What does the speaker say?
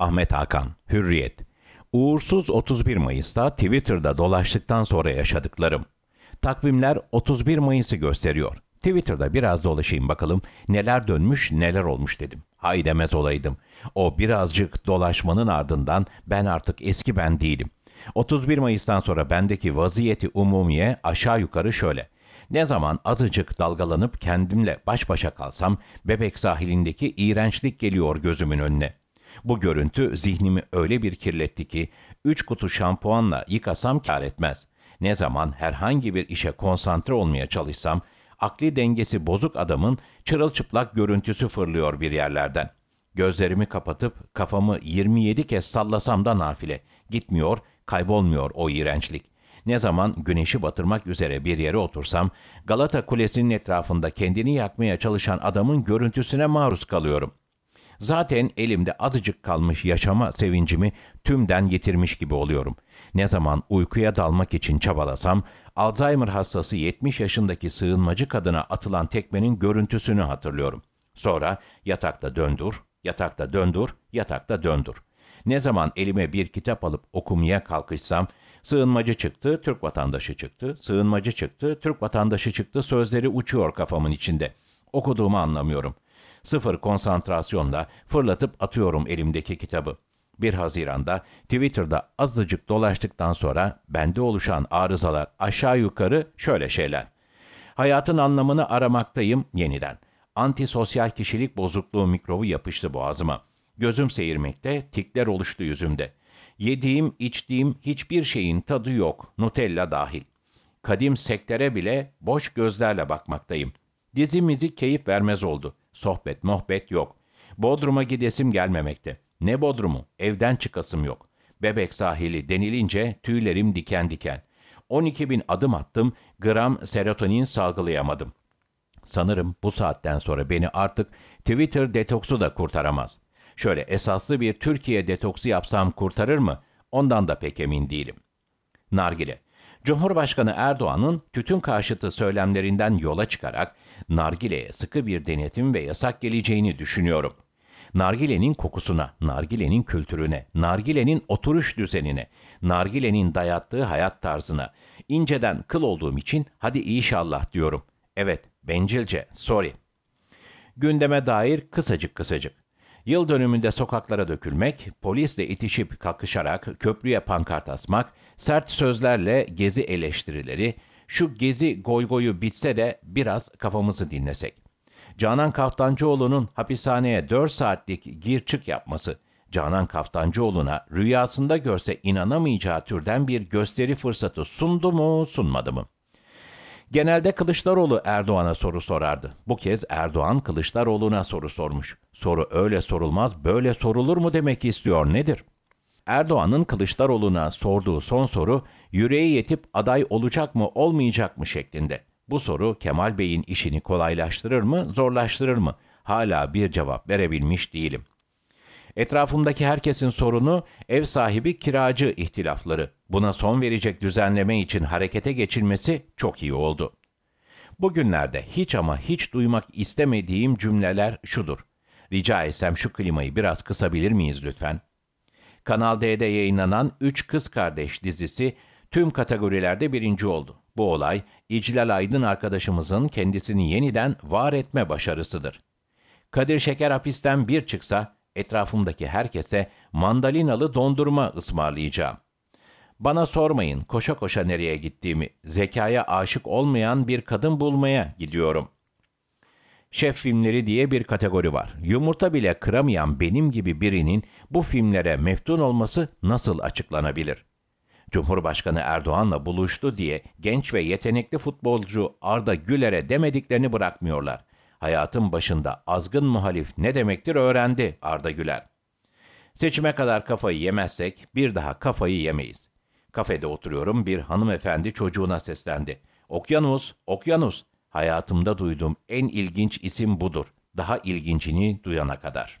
Ahmet Hakan, Hürriyet. Uğursuz 31 Mayıs'ta Twitter'da dolaştıktan sonra yaşadıklarım. Takvimler 31 Mayıs'ı gösteriyor. Twitter'da biraz dolaşayım bakalım neler dönmüş neler olmuş dedim. Hay demez olaydım. O birazcık dolaşmanın ardından ben artık eski ben değilim. 31 Mayıs'tan sonra bendeki vaziyeti umumiye aşağı yukarı şöyle. Ne zaman azıcık dalgalanıp kendimle baş başa kalsam bebek sahilindeki iğrençlik geliyor gözümün önüne. Bu görüntü zihnimi öyle bir kirletti ki, üç kutu şampuanla yıkasam kar etmez. Ne zaman herhangi bir işe konsantre olmaya çalışsam, akli dengesi bozuk adamın çırılçıplak görüntüsü fırlıyor bir yerlerden. Gözlerimi kapatıp kafamı 27 kez sallasam da nafile. Gitmiyor, kaybolmuyor o iğrençlik. Ne zaman güneşi batırmak üzere bir yere otursam, Galata Kulesi'nin etrafında kendini yakmaya çalışan adamın görüntüsüne maruz kalıyorum. Zaten elimde azıcık kalmış yaşama sevincimi tümden yitirmiş gibi oluyorum. Ne zaman uykuya dalmak için çabalasam, Alzheimer hastası 70 yaşındaki sığınmacı kadına atılan tekmenin görüntüsünü hatırlıyorum. Sonra yatakta döndür, yatakta döndür, yatakta döndür. Ne zaman elime bir kitap alıp okumaya kalkışsam, sığınmacı çıktı, Türk vatandaşı çıktı, sığınmacı çıktı, Türk vatandaşı çıktı sözleri uçuyor kafamın içinde. Okuduğumu anlamıyorum sıfır konsantrasyonla fırlatıp atıyorum elimdeki kitabı. 1 Haziran'da Twitter'da azıcık dolaştıktan sonra bende oluşan arızalar aşağı yukarı şöyle şeyler. Hayatın anlamını aramaktayım yeniden. Antisosyal kişilik bozukluğu mikrobu yapıştı boğazıma. Gözüm seyirmekte, tikler oluştu yüzümde. Yediğim, içtiğim hiçbir şeyin tadı yok, Nutella dahil. Kadim sektere bile boş gözlerle bakmaktayım. Dizi mizi keyif vermez oldu. Sohbet muhabbet yok. Bodrum'a gidesim gelmemekte. Ne Bodrum'u? Evden çıkasım yok. Bebek sahili denilince tüylerim diken diken. 12 bin adım attım, gram serotonin salgılayamadım. Sanırım bu saatten sonra beni artık Twitter detoksu da kurtaramaz. Şöyle esaslı bir Türkiye detoksu yapsam kurtarır mı? Ondan da pek emin değilim. Nargile Cumhurbaşkanı Erdoğan'ın tütün karşıtı söylemlerinden yola çıkarak nargileye sıkı bir denetim ve yasak geleceğini düşünüyorum. Nargilenin kokusuna, nargilenin kültürüne, nargilenin oturuş düzenine, nargilenin dayattığı hayat tarzına inceden kıl olduğum için hadi inşallah diyorum. Evet, bencilce, sorry. Gündeme dair kısacık kısacık. Yıl dönümünde sokaklara dökülmek, polisle itişip kakışarak köprüye pankart asmak, sert sözlerle gezi eleştirileri, şu gezi goygoyu bitse de biraz kafamızı dinlesek. Canan Kaftancıoğlu'nun hapishaneye 4 saatlik gir çık yapması, Canan Kaftancıoğlu'na rüyasında görse inanamayacağı türden bir gösteri fırsatı sundu mu sunmadı mı? Genelde Kılıçdaroğlu Erdoğan'a soru sorardı. Bu kez Erdoğan Kılıçdaroğlu'na soru sormuş. Soru öyle sorulmaz, böyle sorulur mu demek istiyor nedir? Erdoğan'ın Kılıçdaroğlu'na sorduğu son soru yüreği yetip aday olacak mı, olmayacak mı şeklinde. Bu soru Kemal Bey'in işini kolaylaştırır mı, zorlaştırır mı? Hala bir cevap verebilmiş değilim. Etrafımdaki herkesin sorunu ev sahibi kiracı ihtilafları. Buna son verecek düzenleme için harekete geçilmesi çok iyi oldu. Bugünlerde hiç ama hiç duymak istemediğim cümleler şudur. Rica etsem şu klimayı biraz kısabilir miyiz lütfen? Kanal D'de yayınlanan Üç Kız Kardeş dizisi tüm kategorilerde birinci oldu. Bu olay İclal Aydın arkadaşımızın kendisini yeniden var etme başarısıdır. Kadir Şeker hapisten bir çıksa Etrafımdaki herkese mandalinalı dondurma ısmarlayacağım. Bana sormayın koşa koşa nereye gittiğimi. Zekaya aşık olmayan bir kadın bulmaya gidiyorum. Şef filmleri diye bir kategori var. Yumurta bile kıramayan benim gibi birinin bu filmlere meftun olması nasıl açıklanabilir? Cumhurbaşkanı Erdoğan'la buluştu diye genç ve yetenekli futbolcu Arda Güler'e demediklerini bırakmıyorlar. Hayatın başında azgın muhalif ne demektir öğrendi Arda Güler. Seçime kadar kafayı yemezsek bir daha kafayı yemeyiz. Kafede oturuyorum bir hanımefendi çocuğuna seslendi. Okyanus, okyanus. Hayatımda duyduğum en ilginç isim budur. Daha ilgincini duyana kadar.